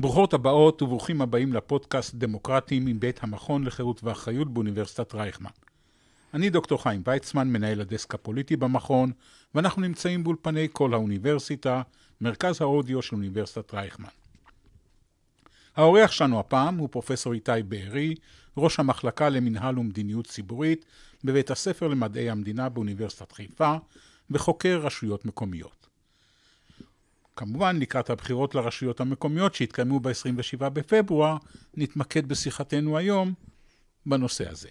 ברוכות הבאות וברוכים הבאים לפודקאסט דמוקרטים עם בית המכון לחירות ואחריות באוניברסיטת רייכמן. אני דוקטור חיים ויצמן, מנהל הדסק הפוליטי במכון, ואנחנו נמצאים באולפני כל האוניברסיטה, מרכז האודיו של אוניברסיטת רייכמן. האורח שלנו הפעם הוא פרופסור איתי בארי, ראש המחלקה למינהל ומדיניות ציבורית בבית הספר למדעי המדינה באוניברסיטת חיפה, וחוקר רשויות מקומיות. כמובן, לקראת הבחירות לרשויות המקומיות שהתקיימו ב-27 בפברואר, נתמקד בשיחתנו היום בנושא הזה.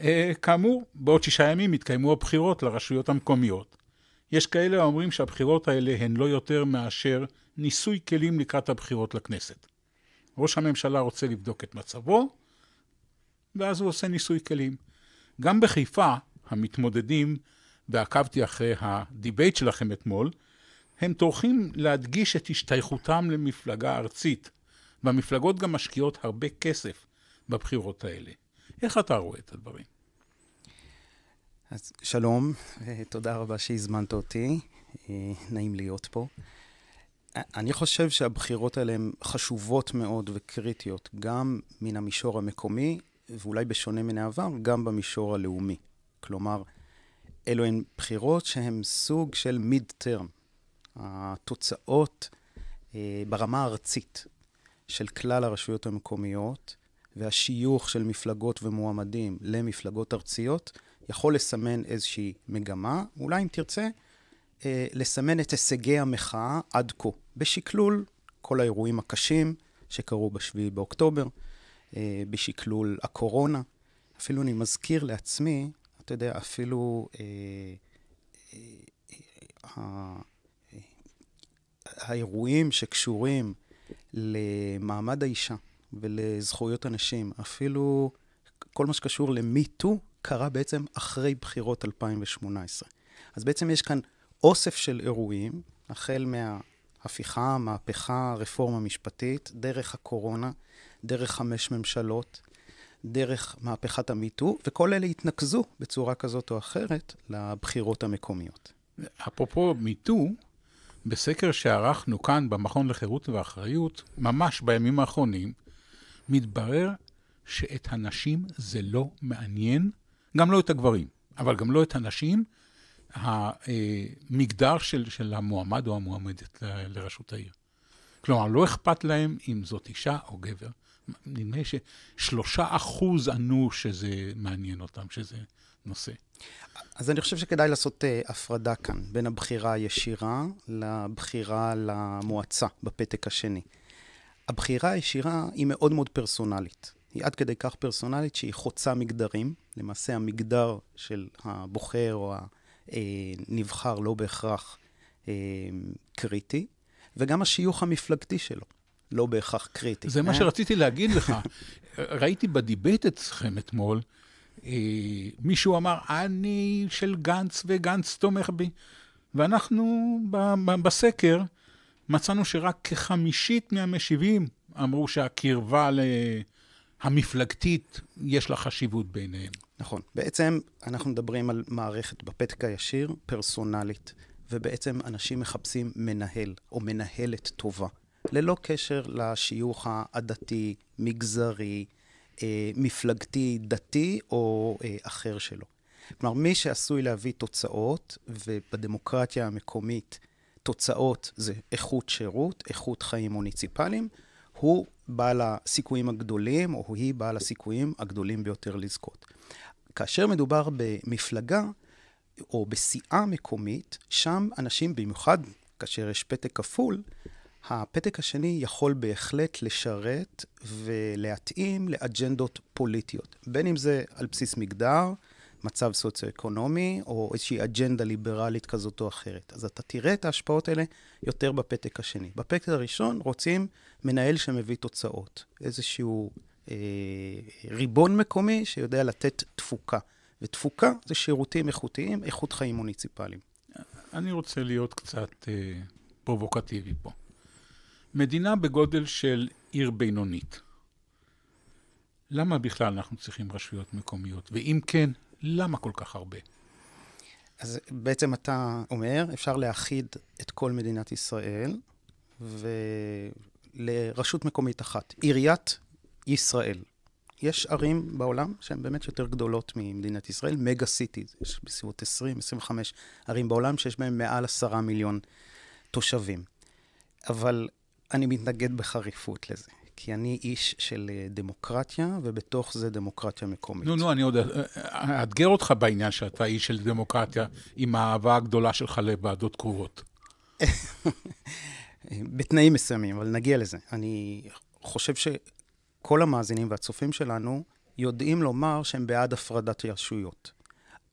אה, כאמור, בעוד שישה ימים יתקיימו הבחירות לרשויות המקומיות. יש כאלה האומרים שהבחירות האלה הן לא יותר מאשר ניסוי כלים לקראת הבחירות לכנסת. ראש הממשלה רוצה לבדוק את מצבו, ואז הוא עושה ניסוי כלים. גם בחיפה, המתמודדים, ועקבתי אחרי הדיבייט שלכם אתמול, הם טורחים להדגיש את השתייכותם למפלגה ארצית, והמפלגות גם משקיעות הרבה כסף בבחירות האלה. איך אתה רואה את הדברים? אז שלום, תודה רבה שהזמנת אותי, אה, נעים להיות פה. אני חושב שהבחירות האלה הן חשובות מאוד וקריטיות, גם מן המישור המקומי, ואולי בשונה מן העבר, גם במישור הלאומי. כלומר, אלו הן בחירות שהן סוג של mid-term, התוצאות אה, ברמה הארצית של כלל הרשויות המקומיות והשיוך של מפלגות ומועמדים למפלגות ארציות יכול לסמן איזושהי מגמה, אולי אם תרצה, אה, לסמן את הישגי המחאה עד כה, בשקלול כל האירועים הקשים שקרו ב-7 באוקטובר, אה, בשקלול הקורונה. אפילו אני מזכיר לעצמי, אתה יודע, אפילו אה, אה, האירועים שקשורים למעמד האישה ולזכויות הנשים, אפילו כל מה שקשור למיטו, קרה בעצם אחרי בחירות 2018. אז בעצם יש כאן אוסף של אירועים, החל מההפיכה, המהפכה, הרפורמה המשפטית, דרך הקורונה, דרך חמש ממשלות, דרך מהפכת המיטו, וכל אלה התנקזו בצורה כזאת או אחרת לבחירות המקומיות. אפרופו מיטו, בסקר שערכנו כאן במכון לחירות ואחריות, ממש בימים האחרונים, מתברר שאת הנשים זה לא מעניין, גם לא את הגברים, אבל גם לא את הנשים, המגדר אה, של, של המועמד או המועמדת לראשות העיר. כלומר, לא אכפת להם אם זאת אישה או גבר. נדמה לי ששלושה אחוז ענו שזה מעניין אותם, שזה נושא. אז אני חושב שכדאי לעשות uh, הפרדה כאן בין הבחירה הישירה לבחירה למועצה בפתק השני. הבחירה הישירה היא מאוד מאוד פרסונלית. היא עד כדי כך פרסונלית שהיא חוצה מגדרים. למעשה המגדר של הבוחר או הנבחר אה, לא בהכרח אה, קריטי, וגם השיוך המפלגתי שלו לא בהכרח קריטי. זה מה שרציתי להגיד לך. ראיתי בדיבט אצלכם אתמול, אה, מישהו אמר, אני של גנץ וגנץ תומך בי. ואנחנו בסקר מצאנו שרק כחמישית מהמשיבים אמרו שהקרבה המפלגתית, יש לה חשיבות ביניהם. נכון. בעצם אנחנו מדברים על מערכת בפתק הישיר, פרסונלית, ובעצם אנשים מחפשים מנהל או מנהלת טובה, ללא קשר לשיוך העדתי, מגזרי, אה, מפלגתי, דתי או אה, אחר שלו. כלומר, מי שעשוי להביא תוצאות, ובדמוקרטיה המקומית תוצאות זה איכות שירות, איכות חיים מוניציפליים, הוא בעל הסיכויים הגדולים, או היא בעל הסיכויים הגדולים ביותר לזכות. כאשר מדובר במפלגה או בסיעה מקומית, שם אנשים, במיוחד כאשר יש פתק כפול, הפתק השני יכול בהחלט לשרת ולהתאים לאג'נדות פוליטיות, בין אם זה על בסיס מגדר, מצב סוציו-אקונומי, או איזושהי אג'נדה ליברלית כזאת או אחרת. אז אתה תראה את ההשפעות האלה יותר בפתק השני. בפתק הראשון רוצים מנהל שמביא תוצאות, איזשהו אה, ריבון מקומי שיודע לתת תפוקה. ותפוקה זה שירותים איכותיים, איכות חיים מוניציפליים. אני רוצה להיות קצת אה, פרובוקטיבי פה. מדינה בגודל של עיר בינונית. למה בכלל אנחנו צריכים רשויות מקומיות? ואם כן, למה כל כך הרבה? אז בעצם אתה אומר, אפשר להאחיד את כל מדינת ישראל ולרשות מקומית אחת, עיריית ישראל. יש ערים בעולם שהן באמת יותר גדולות ממדינת ישראל, מגה סיטי, יש בסביבות 20-25 ערים בעולם שיש בהן מעל עשרה מיליון תושבים. אבל אני מתנגד בחריפות לזה. כי אני איש של אה, דמוקרטיה, ובתוך זה דמוקרטיה מקומית. נו, נו, אני עוד אה, אה, אאתגר אותך בעניין שאתה איש של דמוקרטיה, עם האהבה הגדולה שלך לוועדות קרובות. בתנאים מסוימים, אבל נגיע לזה. אני חושב שכל המאזינים והצופים שלנו יודעים לומר שהם בעד הפרדת רשויות.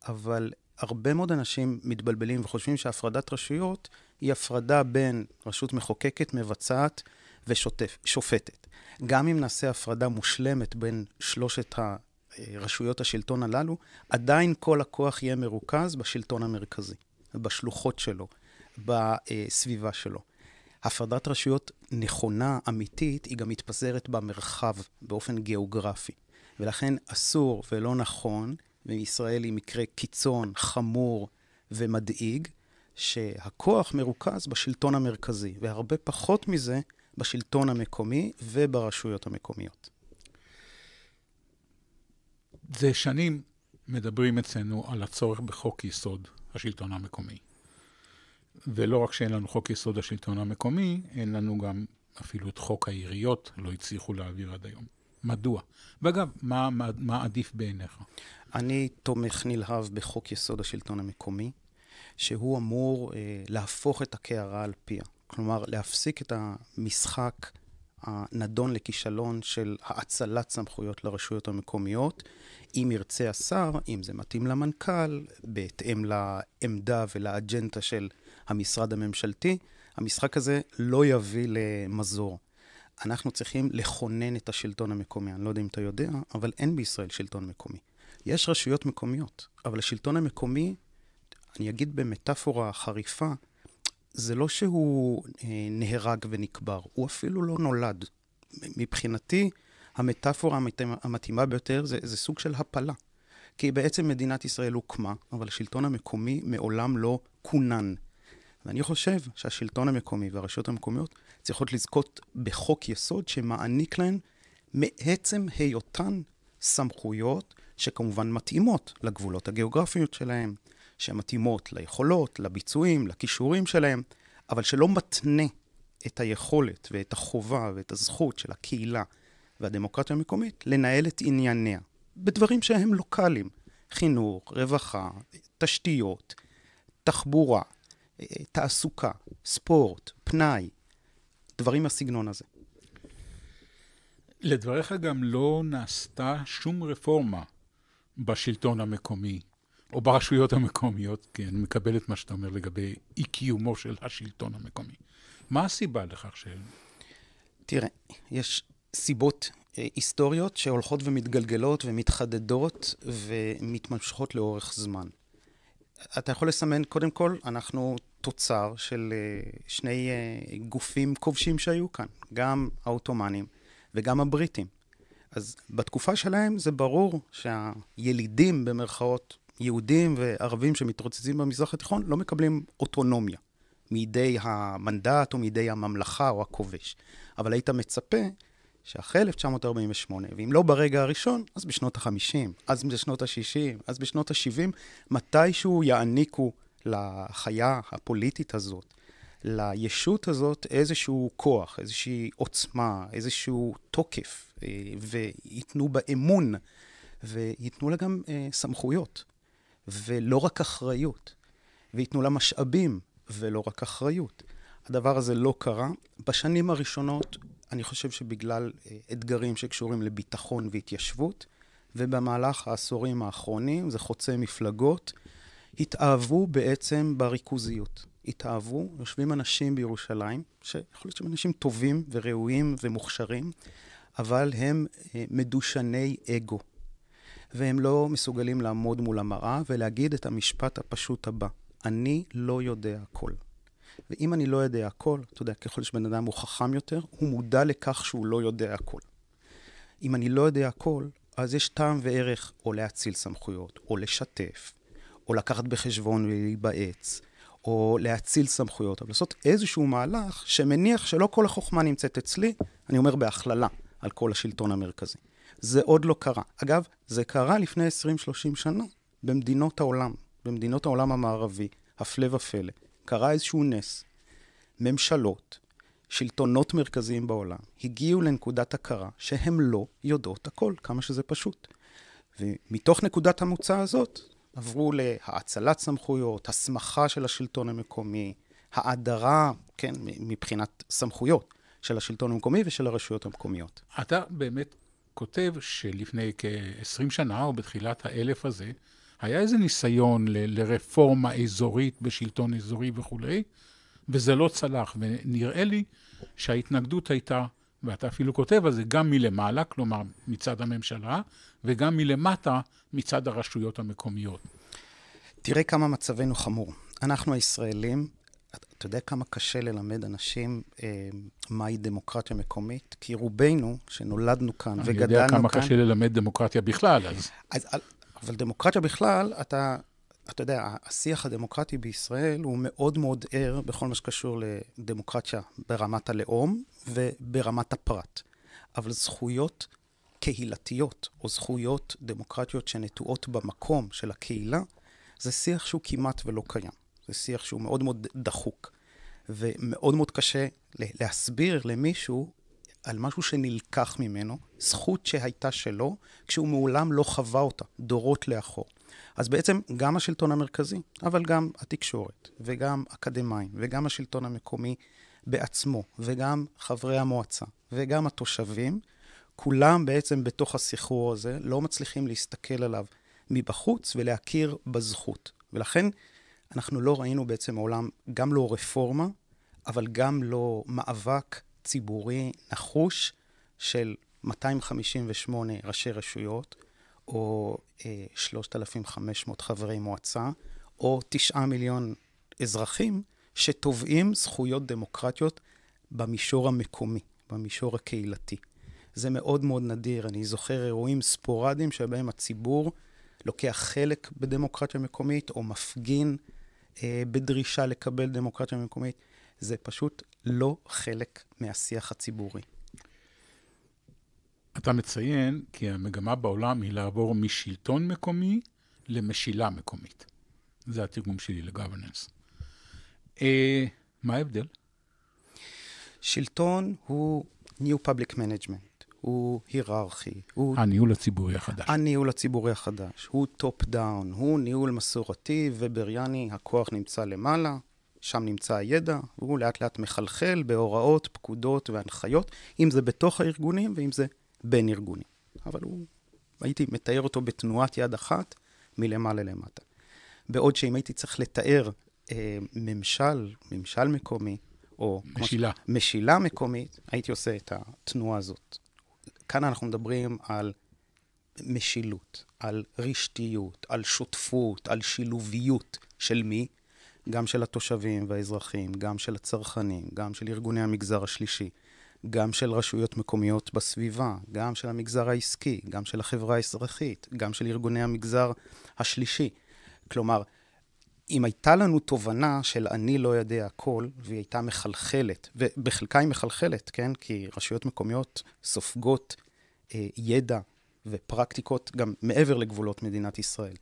אבל הרבה מאוד אנשים מתבלבלים וחושבים שהפרדת רשויות היא הפרדה בין רשות מחוקקת, מבצעת ושופטת. גם אם נעשה הפרדה מושלמת בין שלושת רשויות השלטון הללו, עדיין כל הכוח יהיה מרוכז בשלטון המרכזי, בשלוחות שלו, בסביבה שלו. הפרדת רשויות נכונה, אמיתית, היא גם מתפזרת במרחב, באופן גיאוגרפי. ולכן אסור ולא נכון, וישראל היא מקרה קיצון, חמור ומדאיג, שהכוח מרוכז בשלטון המרכזי, והרבה פחות מזה בשלטון המקומי וברשויות המקומיות. זה שנים מדברים אצלנו על הצורך בחוק יסוד השלטון המקומי. ולא רק שאין לנו חוק יסוד השלטון המקומי, אין לנו גם אפילו את חוק העיריות לא הצליחו להעביר עד היום. מדוע? ואגב, מה, מה, מה עדיף בעיניך? אני תומך נלהב בחוק יסוד השלטון המקומי. שהוא אמור אה, להפוך את הקערה על פיה. כלומר, להפסיק את המשחק הנדון לכישלון של האצלת סמכויות לרשויות המקומיות, אם ירצה השר, אם זה מתאים למנכ"ל, בהתאם לעמדה ולאג'נדה של המשרד הממשלתי, המשחק הזה לא יביא למזור. אנחנו צריכים לכונן את השלטון המקומי. אני לא יודע אם אתה יודע, אבל אין בישראל שלטון מקומי. יש רשויות מקומיות, אבל השלטון המקומי אני אגיד במטאפורה חריפה, זה לא שהוא אה, נהרג ונקבר, הוא אפילו לא נולד. מבחינתי, המטאפורה המתאימה ביותר זה, זה סוג של הפלה. כי בעצם מדינת ישראל הוקמה, אבל השלטון המקומי מעולם לא כונן. ואני חושב שהשלטון המקומי והרשויות המקומיות צריכות לזכות בחוק יסוד שמעניק להן מעצם היותן סמכויות שכמובן מתאימות לגבולות הגיאוגרפיות שלהן, שמתאימות ליכולות, לביצועים, לכישורים שלהם, אבל שלא מתנה את היכולת ואת החובה ואת הזכות של הקהילה והדמוקרטיה המקומית לנהל את ענייניה בדברים שהם לוקאליים, חינוך, רווחה, תשתיות, תחבורה, אה, תעסוקה, ספורט, פנאי, דברים מהסגנון הזה. לדבריך גם לא נעשתה שום רפורמה בשלטון המקומי או ברשויות המקומיות, כי אני מקבל את מה שאתה אומר לגבי אי-קיומו של השלטון המקומי. מה הסיבה לכך ש... תראה, יש סיבות אה, היסטוריות שהולכות ומתגלגלות ומתחדדות ומתמשכות לאורך זמן. אתה יכול לסמן, קודם כל, אנחנו תוצר של אה, שני אה, גופים כובשים שהיו כאן, גם העות'מאנים וגם הבריטים. אז בתקופה שלהם זה ברור שהילידים, במרכאות, יהודים וערבים שמתרוצצים במזרח התיכון לא מקבלים אוטונומיה מידי המנדט או מידי הממלכה או הכובש. אבל היית מצפה שאחרי 1948, ואם לא ברגע הראשון, אז בשנות ה-50, אז בשנות ה-60, אז בשנות ה-70, מתישהו יעניקו לחיה הפוליטית הזאת, לישות הזאת, איזשהו כוח, איזושהי עוצמה, איזשהו תוקף, אה, וייתנו בה אמון, וייתנו לה גם אה, סמכויות. ולא רק אחריות, וייתנו לה משאבים ולא רק אחריות. הדבר הזה לא קרה. בשנים הראשונות, אני חושב שבגלל אה, אתגרים שקשורים לביטחון והתיישבות, ובמהלך העשורים האחרונים, זה חוצה מפלגות, התאהבו בעצם בריכוזיות. התאהבו, יושבים אנשים בירושלים, שיכול להיות שהם אנשים טובים וראויים ומוכשרים, אבל הם אה, מדושני אגו. והם לא מסוגלים לעמוד מול המראה ולהגיד את המשפט הפשוט הבא: אני לא יודע הכל. ואם אני לא יודע הכל, אתה יודע, ככל שבן אדם הוא חכם יותר, הוא מודע לכך שהוא לא יודע הכל. אם אני לא יודע הכל, אז יש טעם וערך או להציל סמכויות, או לשתף, או לקחת בחשבון ולהיבעץ, או להציל סמכויות, אבל לעשות איזשהו מהלך שמניח שלא כל החוכמה נמצאת אצלי, אני אומר בהכללה, על כל השלטון המרכזי. זה עוד לא קרה. אגב, זה קרה לפני 20-30 שנה במדינות העולם, במדינות העולם המערבי, הפלא ופלא. קרה איזשהו נס. ממשלות, שלטונות מרכזיים בעולם, הגיעו לנקודת הכרה שהן לא יודעות הכל, כמה שזה פשוט. ומתוך נקודת המוצא הזאת, עברו להאצלת סמכויות, הסמכה של השלטון המקומי, האדרה, כן, מבחינת סמכויות של השלטון המקומי ושל הרשויות המקומיות. אתה באמת כותב שלפני כ-20 שנה, או בתחילת האלף הזה, היה איזה ניסיון ל- לרפורמה אזורית בשלטון אזורי וכולי, וזה לא צלח. ונראה לי שההתנגדות הייתה, ואתה אפילו כותב על זה, גם מלמעלה, כלומר מצד הממשלה, וגם מלמטה מצד הרשויות המקומיות. תראה כמה מצבנו חמור. אנחנו הישראלים אתה יודע כמה קשה ללמד אנשים אה, מהי דמוקרטיה מקומית? כי רובנו, שנולדנו כאן וגדלנו כאן... אני יודע כמה כאן, קשה ללמד דמוקרטיה בכלל, אז... אז על, אבל דמוקרטיה בכלל, אתה, אתה יודע, השיח הדמוקרטי בישראל הוא מאוד מאוד ער בכל מה שקשור לדמוקרטיה ברמת הלאום וברמת הפרט. אבל זכויות קהילתיות, או זכויות דמוקרטיות שנטועות במקום של הקהילה, זה שיח שהוא כמעט ולא קיים. זה שיח שהוא מאוד מאוד דחוק, ומאוד מאוד קשה להסביר למישהו על משהו שנלקח ממנו, זכות שהייתה שלו, כשהוא מעולם לא חווה אותה, דורות לאחור. אז בעצם גם השלטון המרכזי, אבל גם התקשורת, וגם אקדמאים, וגם השלטון המקומי בעצמו, וגם חברי המועצה, וגם התושבים, כולם בעצם בתוך הסחרור הזה לא מצליחים להסתכל עליו מבחוץ ולהכיר בזכות. ולכן אנחנו לא ראינו בעצם מעולם גם לא רפורמה, אבל גם לא מאבק ציבורי נחוש של 258 ראשי רשויות, או אה, 3,500 חברי מועצה, או 9 מיליון אזרחים שתובעים זכויות דמוקרטיות במישור המקומי, במישור הקהילתי. זה מאוד מאוד נדיר. אני זוכר אירועים ספורדיים שבהם הציבור לוקח חלק בדמוקרטיה מקומית, או מפגין אה, בדרישה לקבל דמוקרטיה מקומית, זה פשוט לא חלק מהשיח הציבורי. אתה מציין כי המגמה בעולם היא לעבור משלטון מקומי למשילה מקומית. זה התרגום שלי לגוורננס. אה, מה ההבדל? שלטון הוא New Public Management. הוא היררכי. הוא... הניהול אה, הציבורי החדש. הניהול אה, הציבורי החדש. הוא טופ דאון, הוא ניהול מסורתי ובריאני, הכוח נמצא למעלה, שם נמצא הידע, והוא לאט לאט מחלחל בהוראות, פקודות והנחיות, אם זה בתוך הארגונים ואם זה בין ארגונים. אבל הוא, הייתי מתאר אותו בתנועת יד אחת מלמעלה למטה. בעוד שאם הייתי צריך לתאר אה, ממשל, ממשל מקומי, או... משילה. משילה מקומית, הייתי עושה את התנועה הזאת. כאן אנחנו מדברים על משילות, על רשתיות, על שותפות, על שילוביות של מי? גם של התושבים והאזרחים, גם של הצרכנים, גם של ארגוני המגזר השלישי, גם של רשויות מקומיות בסביבה, גם של המגזר העסקי, גם של החברה האזרחית, גם של ארגוני המגזר השלישי. כלומר, אם הייתה לנו תובנה של אני לא יודע הכל, והיא הייתה מחלחלת, ובחלקה היא מחלחלת, כן? כי רשויות מקומיות סופגות אה, ידע ופרקטיקות גם מעבר לגבולות מדינת ישראל.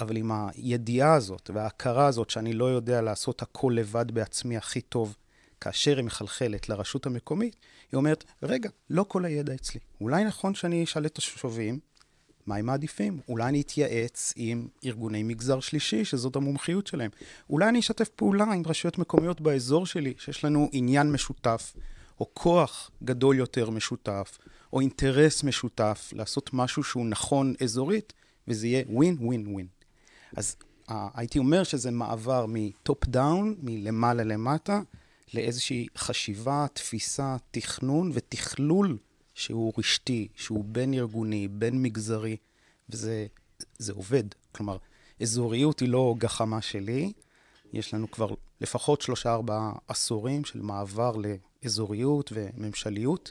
אבל עם הידיעה הזאת וההכרה הזאת שאני לא יודע לעשות הכל לבד בעצמי הכי טוב, כאשר היא מחלחלת לרשות המקומית, היא אומרת, רגע, לא כל הידע אצלי. אולי נכון שאני אשאל את השובים, מה הם מעדיפים? אולי אני אתייעץ עם ארגוני מגזר שלישי, שזאת המומחיות שלהם. אולי אני אשתף פעולה עם רשויות מקומיות באזור שלי, שיש לנו עניין משותף, או כוח גדול יותר משותף, או אינטרס משותף לעשות משהו שהוא נכון אזורית, וזה יהיה ווין ווין ווין. אז uh, הייתי אומר שזה מעבר מטופ דאון, מלמעלה למטה, לאיזושהי חשיבה, תפיסה, תכנון ותכלול שהוא רשתי, שהוא בין-ארגוני, בין-מגזרי, וזה זה עובד. כלומר, אזוריות היא לא גחמה שלי, יש לנו כבר לפחות שלושה-ארבעה עשורים של מעבר לאזוריות וממשליות,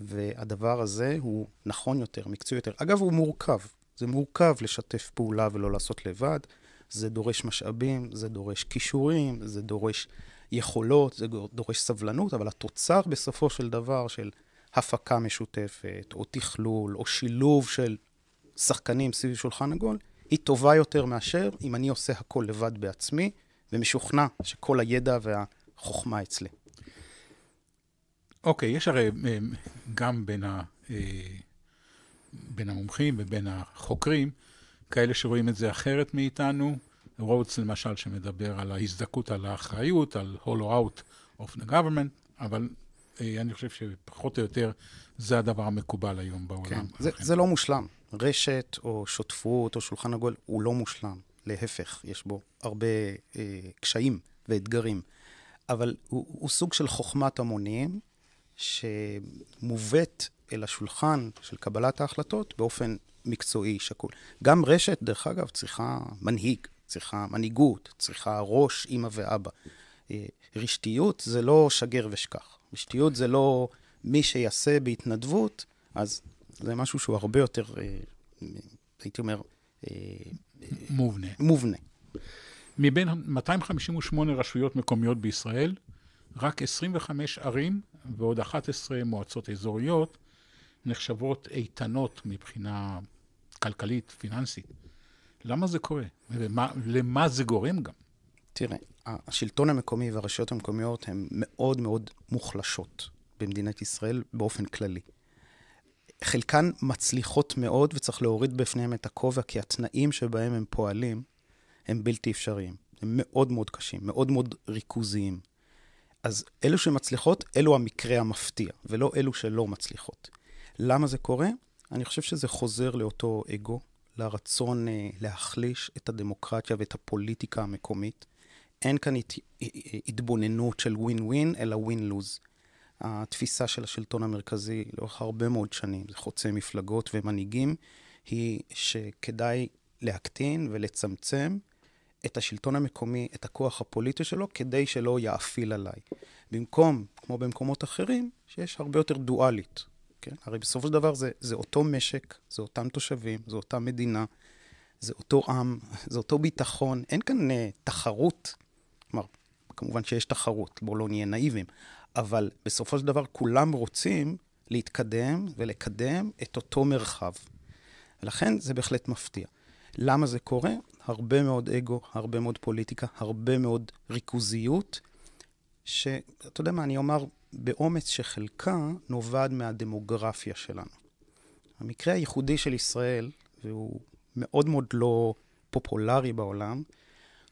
והדבר הזה הוא נכון יותר, מקצועי יותר. אגב, הוא מורכב. זה מורכב לשתף פעולה ולא לעשות לבד. זה דורש משאבים, זה דורש כישורים, זה דורש יכולות, זה דורש סבלנות, אבל התוצר בסופו של דבר של הפקה משותפת, או תכלול, או שילוב של שחקנים סביב שולחן עגול, היא טובה יותר מאשר אם אני עושה הכל לבד בעצמי, ומשוכנע שכל הידע והחוכמה אצלי. אוקיי, okay, יש הרי אה, גם בין, ה, אה, בין המומחים ובין החוקרים, כאלה שרואים את זה אחרת מאיתנו. רודס למשל, שמדבר על ההזדקות, על האחריות, על הולו אוט אוף דה גוורמנט, אבל אה, אני חושב שפחות או יותר זה הדבר המקובל היום בעולם. כן, זה, זה לא מושלם. רשת או שותפות או שולחן עגול הוא לא מושלם. להפך, יש בו הרבה אה, קשיים ואתגרים. אבל הוא, הוא סוג של חוכמת המונים שמובאת אל השולחן של קבלת ההחלטות באופן מקצועי שקול. גם רשת, דרך אגב, צריכה מנהיג, צריכה מנהיגות, צריכה ראש, אימא ואבא. אה, רשתיות זה לא שגר ושכח. שטיות זה לא מי שיעשה בהתנדבות, אז זה משהו שהוא הרבה יותר, אה, הייתי אומר... אה, מובנה. מובנה. מבין 258 רשויות מקומיות בישראל, רק 25 ערים ועוד 11 מועצות אזוריות נחשבות איתנות מבחינה כלכלית, פיננסית. למה זה קורה? ולמה, למה זה גורם גם? תראה, השלטון המקומי והרשויות המקומיות הן מאוד מאוד מוחלשות במדינת ישראל באופן כללי. חלקן מצליחות מאוד וצריך להוריד בפניהן את הכובע, כי התנאים שבהם הם פועלים הם בלתי אפשריים. הם מאוד מאוד קשים, מאוד מאוד ריכוזיים. אז אלו שמצליחות, אלו המקרה המפתיע, ולא אלו שלא מצליחות. למה זה קורה? אני חושב שזה חוזר לאותו אגו, לרצון אה, להחליש את הדמוקרטיה ואת הפוליטיקה המקומית. אין כאן הת... התבוננות של ווין ווין, אלא ווין לוז. התפיסה של השלטון המרכזי לאורך הרבה מאוד שנים, זה חוצה מפלגות ומנהיגים, היא שכדאי להקטין ולצמצם את השלטון המקומי, את הכוח הפוליטי שלו, כדי שלא יאפיל עליי. במקום, כמו במקומות אחרים, שיש הרבה יותר דואלית. כן? הרי בסופו של דבר זה, זה אותו משק, זה אותם תושבים, זו אותה מדינה, זה אותו עם, זה אותו ביטחון. אין כאן uh, תחרות כלומר, כמובן שיש תחרות, בואו לא נהיה נאיבים, אבל בסופו של דבר כולם רוצים להתקדם ולקדם את אותו מרחב. ולכן זה בהחלט מפתיע. למה זה קורה? הרבה מאוד אגו, הרבה מאוד פוליטיקה, הרבה מאוד ריכוזיות, שאתה יודע מה, אני אומר באומץ שחלקה נובעת מהדמוגרפיה שלנו. המקרה הייחודי של ישראל, והוא מאוד מאוד לא פופולרי בעולם,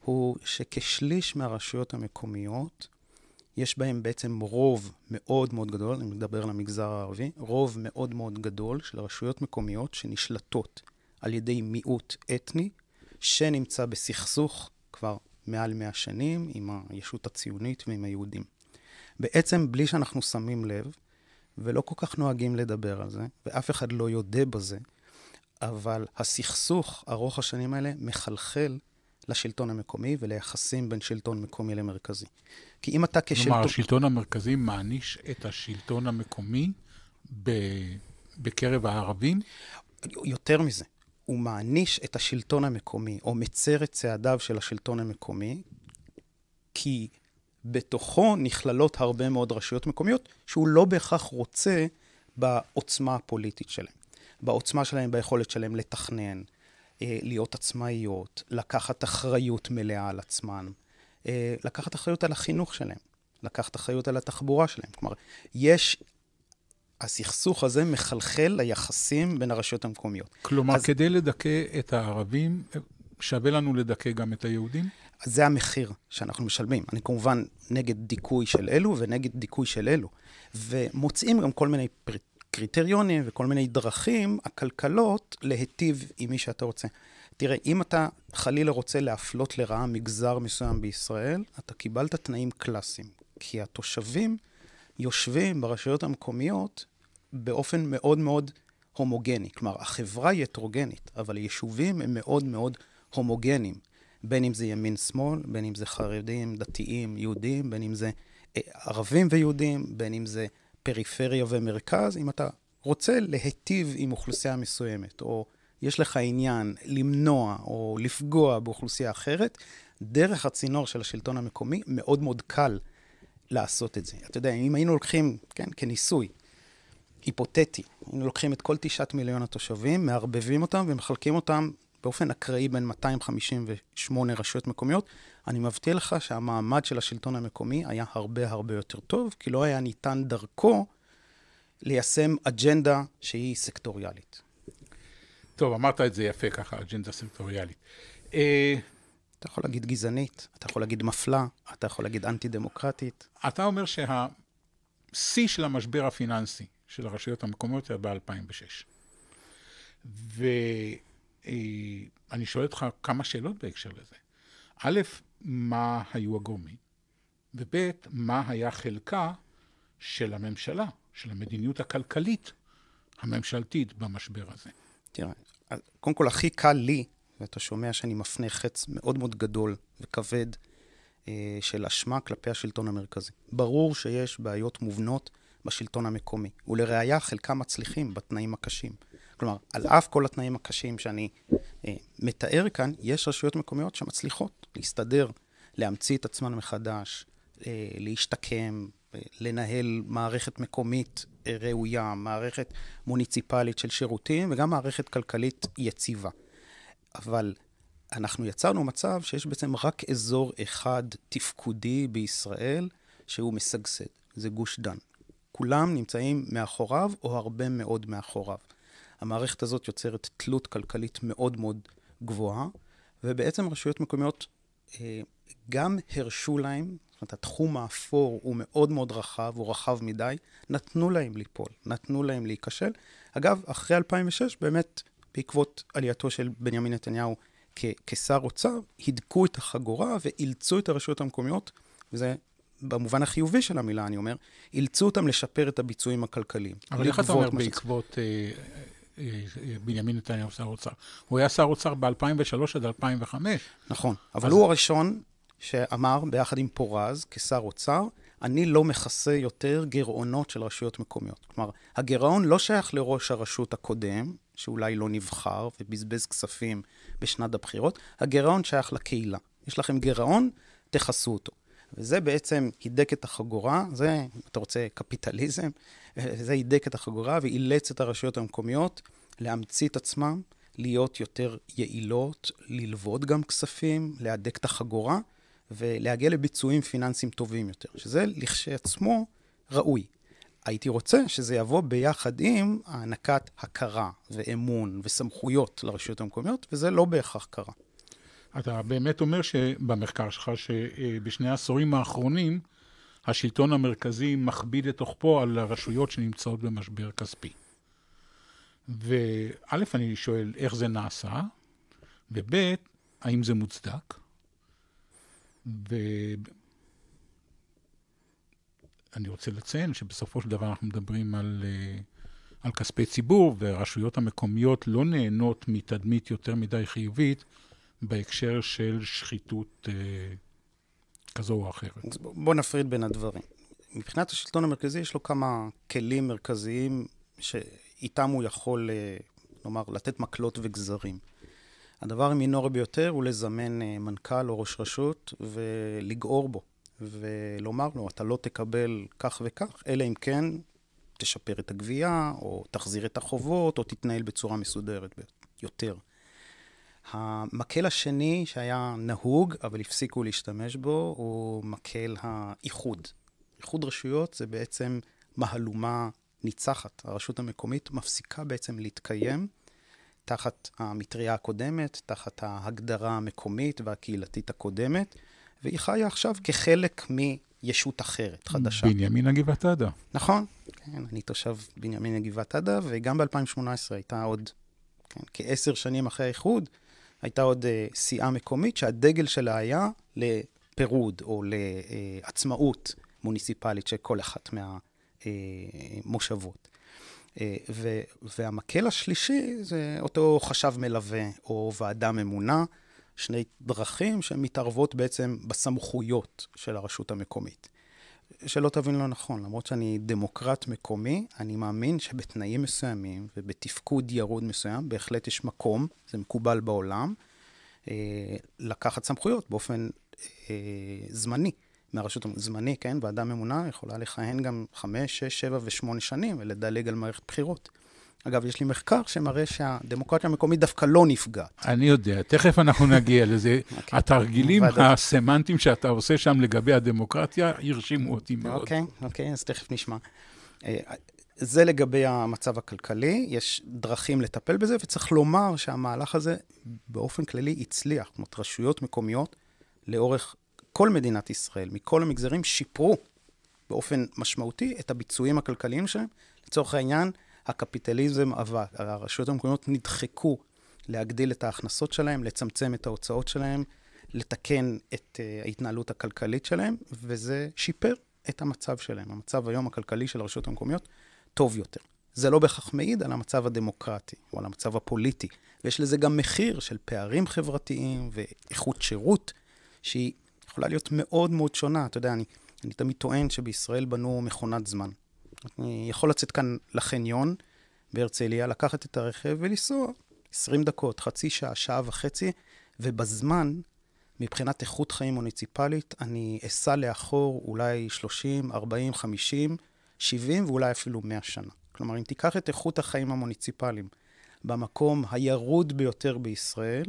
הוא שכשליש מהרשויות המקומיות, יש בהן בעצם רוב מאוד מאוד גדול, אני מדבר על המגזר הערבי, רוב מאוד מאוד גדול של רשויות מקומיות שנשלטות על ידי מיעוט אתני, שנמצא בסכסוך כבר מעל 100 שנים עם הישות הציונית ועם היהודים. בעצם, בלי שאנחנו שמים לב, ולא כל כך נוהגים לדבר על זה, ואף אחד לא יודה בזה, אבל הסכסוך ארוך השנים האלה מחלחל לשלטון המקומי וליחסים בין שלטון מקומי למרכזי. כי אם אתה כשלטון... כלומר, השלטון המרכזי מעניש את השלטון המקומי ב... בקרב הערבים? יותר מזה, הוא מעניש את השלטון המקומי, או מצר את צעדיו של השלטון המקומי, כי בתוכו נכללות הרבה מאוד רשויות מקומיות שהוא לא בהכרח רוצה בעוצמה הפוליטית שלהם, בעוצמה שלהם, ביכולת שלהם לתכנן, אה, להיות עצמאיות, לקחת אחריות מלאה על עצמן, אה, לקחת אחריות על החינוך שלהם, לקחת אחריות על התחבורה שלהם. כלומר, יש הסכסוך הזה מחלחל ליחסים בין הרשויות המקומיות. כלומר, אז... כדי לדכא את הערבים, שווה לנו לדכא גם את היהודים? זה המחיר שאנחנו משלמים. אני כמובן נגד דיכוי של אלו ונגד דיכוי של אלו. ומוצאים גם כל מיני פר... קריטריונים וכל מיני דרכים עקלקלות להיטיב עם מי שאתה רוצה. תראה, אם אתה חלילה רוצה להפלות לרעה מגזר מסוים בישראל, אתה קיבלת תנאים קלאסיים, כי התושבים יושבים ברשויות המקומיות באופן מאוד מאוד הומוגני. כלומר, החברה היא הטרוגנית, אבל היישובים הם מאוד מאוד הומוגנים. בין אם זה ימין-שמאל, בין אם זה חרדים, דתיים, יהודים, בין אם זה אה, ערבים ויהודים, בין אם זה פריפריה ומרכז, אם אתה רוצה להיטיב עם אוכלוסייה מסוימת, או יש לך עניין למנוע או לפגוע באוכלוסייה אחרת, דרך הצינור של השלטון המקומי מאוד מאוד קל לעשות את זה. אתה יודע, אם היינו לוקחים, כן, כניסוי, היפותטי, היינו לוקחים את כל תשעת מיליון התושבים, מערבבים אותם ומחלקים אותם באופן אקראי בין 258 רשויות מקומיות, אני מבטיח לך שהמעמד של השלטון המקומי היה הרבה הרבה יותר טוב, כי לא היה ניתן דרכו ליישם אג'נדה שהיא סקטוריאלית. טוב, אמרת את זה יפה ככה, אג'נדה סקטוריאלית. אה, אתה יכול להגיד גזענית, אתה יכול להגיד מפלה, אתה יכול להגיד אנטי-דמוקרטית. אתה אומר שהשיא של המשבר הפיננסי של הרשויות המקומיות היה ב-2006. ואני שואל אותך כמה שאלות בהקשר לזה. א', מה היו הגורמים, וב' מה היה חלקה של הממשלה, של המדיניות הכלכלית הממשלתית במשבר הזה. תראה, קודם כל הכי קל לי, ואתה שומע שאני מפנה חץ מאוד מאוד גדול וכבד אה, של אשמה כלפי השלטון המרכזי. ברור שיש בעיות מובנות בשלטון המקומי, ולראיה חלקם מצליחים בתנאים הקשים. כלומר, על אף כל התנאים הקשים שאני אה, מתאר כאן, יש רשויות מקומיות שמצליחות להסתדר, להמציא את עצמן מחדש, אה, להשתקם, אה, לנהל מערכת מקומית אה, ראויה, מערכת מוניציפלית של שירותים וגם מערכת כלכלית יציבה. אבל אנחנו יצרנו מצב שיש בעצם רק אזור אחד תפקודי בישראל שהוא משגשג, זה גוש דן. כולם נמצאים מאחוריו או הרבה מאוד מאחוריו. המערכת הזאת יוצרת תלות כלכלית מאוד מאוד גבוהה, ובעצם רשויות מקומיות אה, גם הרשו להם, זאת אומרת, התחום האפור הוא מאוד מאוד רחב, הוא רחב מדי, נתנו להם ליפול, נתנו להם להיכשל. אגב, אחרי 2006, באמת, בעקבות עלייתו של בנימין נתניהו כ- כשר אוצר, הידקו את החגורה ואילצו את הרשויות המקומיות, וזה במובן החיובי של המילה, אני אומר, אילצו אותם לשפר את הביצועים הכלכליים. אבל איך אתה אומר בעקבות... אה, בנימין נתניהו שר אוצר. הוא היה שר אוצר ב-2003 עד 2005. נכון, אבל אז... הוא הראשון שאמר ביחד עם פורז, כשר אוצר, אני לא מכסה יותר גירעונות של רשויות מקומיות. כלומר, הגירעון לא שייך לראש הרשות הקודם, שאולי לא נבחר ובזבז כספים בשנת הבחירות, הגירעון שייך לקהילה. יש לכם גירעון, תכסו אותו. וזה בעצם הידק את החגורה, זה, אם אתה רוצה, קפיטליזם, זה הידק את החגורה ואילץ את הרשויות המקומיות להמציא את עצמם, להיות יותר יעילות, ללוות גם כספים, להדק את החגורה ולהגיע לביצועים פיננסיים טובים יותר, שזה לכשעצמו ראוי. הייתי רוצה שזה יבוא ביחד עם הענקת הכרה ואמון וסמכויות לרשויות המקומיות, וזה לא בהכרח קרה. אתה באמת אומר שבמחקר שלך שבשני העשורים האחרונים השלטון המרכזי מכביד את תוכפו על הרשויות שנמצאות במשבר כספי. וא', אני שואל איך זה נעשה, וב', האם זה מוצדק? ואני רוצה לציין שבסופו של דבר אנחנו מדברים על, אה, על כספי ציבור, והרשויות המקומיות לא נהנות מתדמית יותר מדי חיובית בהקשר של שחיתות אה, כזו או אחרת. בוא נפריד בין הדברים. מבחינת השלטון המרכזי יש לו כמה כלים מרכזיים שאיתם הוא יכול, אה, נאמר, לתת מקלות וגזרים. הדבר המינורי ביותר הוא לזמן אה, מנכ"ל או ראש רשות ולגעור בו, ולומר לו, אתה לא תקבל כך וכך, אלא אם כן תשפר את הגבייה, או תחזיר את החובות, או תתנהל בצורה מסודרת יותר. המקל השני שהיה נהוג, אבל הפסיקו להשתמש בו, הוא מקל האיחוד. איחוד רשויות זה בעצם מהלומה ניצחת. הרשות המקומית מפסיקה בעצם להתקיים תחת המטריה הקודמת, תחת ההגדרה המקומית והקהילתית הקודמת, והיא חיה עכשיו כחלק מישות אחרת, חדשה. בנימינה גבעת עדה. נכון, כן, אני תושב בנימינה גבעת עדה, וגם ב-2018 הייתה עוד כן, כעשר שנים אחרי האיחוד, הייתה עוד אה, סיעה מקומית שהדגל שלה היה לפירוד או לעצמאות מוניסיפלית של כל אחת מהמושבות. אה, אה, ו- והמקל השלישי זה אותו חשב מלווה או ועדה ממונה, שני דרכים שמתערבות בעצם בסמכויות של הרשות המקומית. שלא תבין לא נכון, למרות שאני דמוקרט מקומי, אני מאמין שבתנאים מסוימים ובתפקוד ירוד מסוים, בהחלט יש מקום, זה מקובל בעולם, אה, לקחת סמכויות באופן אה, זמני. מהרשות זמני, כן, ועדה ממונה יכולה לכהן גם חמש, שש, שבע ושמונה שנים ולדלג על מערכת בחירות. אגב, יש לי מחקר שמראה שהדמוקרטיה המקומית דווקא לא נפגעת. אני יודע, תכף אנחנו נגיע לזה. Okay. אוקיי. התרגילים הסמנטיים שאתה עושה שם לגבי הדמוקרטיה הרשימו אותי מאוד. אוקיי, okay, אוקיי, okay, אז תכף נשמע. אה, זה לגבי המצב הכלכלי, יש דרכים לטפל בזה, וצריך לומר שהמהלך הזה באופן כללי הצליח. זאת אומרת, רשויות מקומיות לאורך כל מדינת ישראל, מכל המגזרים, שיפרו באופן משמעותי את הביצועים הכלכליים שלהם. לצורך העניין, הקפיטליזם עבד, הרשויות המקומיות נדחקו להגדיל את ההכנסות שלהם, לצמצם את ההוצאות שלהם, לתקן את אה, ההתנהלות הכלכלית שלהם, וזה שיפר את המצב שלהם. המצב היום הכלכלי של הרשויות המקומיות טוב יותר. זה לא בהכרח מעיד על המצב הדמוקרטי או על המצב הפוליטי, ויש לזה גם מחיר של פערים חברתיים ואיכות שירות, שהיא יכולה להיות מאוד מאוד שונה. אתה יודע, אני, אני תמיד טוען שבישראל בנו מכונת זמן. אני יכול לצאת כאן לחניון בהרצליה, לקחת את הרכב ולנסוע 20 דקות, חצי שעה, שעה וחצי, ובזמן, מבחינת איכות חיים מוניציפלית, אני אסע לאחור אולי 30, 40, 50, 70 ואולי אפילו 100 שנה. כלומר, אם תיקח את איכות החיים המוניציפליים במקום הירוד ביותר בישראל,